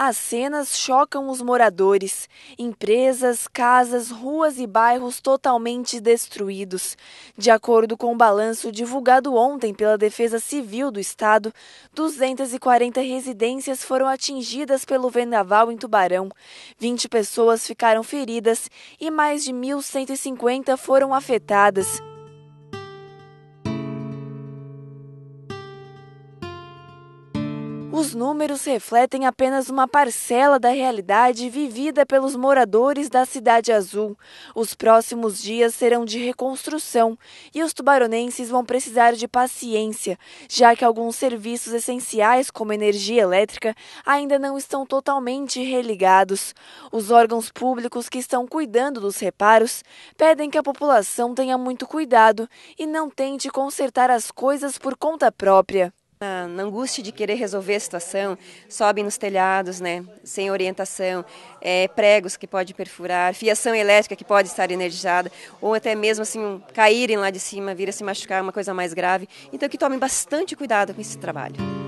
As cenas chocam os moradores. Empresas, casas, ruas e bairros totalmente destruídos. De acordo com o balanço divulgado ontem pela Defesa Civil do Estado, 240 residências foram atingidas pelo vendaval em Tubarão. 20 pessoas ficaram feridas e mais de 1.150 foram afetadas. os números refletem apenas uma parcela da realidade vivida pelos moradores da Cidade Azul. Os próximos dias serão de reconstrução e os tubaronenses vão precisar de paciência, já que alguns serviços essenciais, como energia elétrica, ainda não estão totalmente religados. Os órgãos públicos que estão cuidando dos reparos pedem que a população tenha muito cuidado e não tente consertar as coisas por conta própria. Na, na, angústia de querer resolver a situação, sobem nos telhados, né, sem orientação, é, pregos que pode perfurar, fiação elétrica que pode estar energizada, ou até mesmo assim um, caírem lá de cima, vir a se machucar, uma coisa mais grave. Então que tomem bastante cuidado com esse trabalho.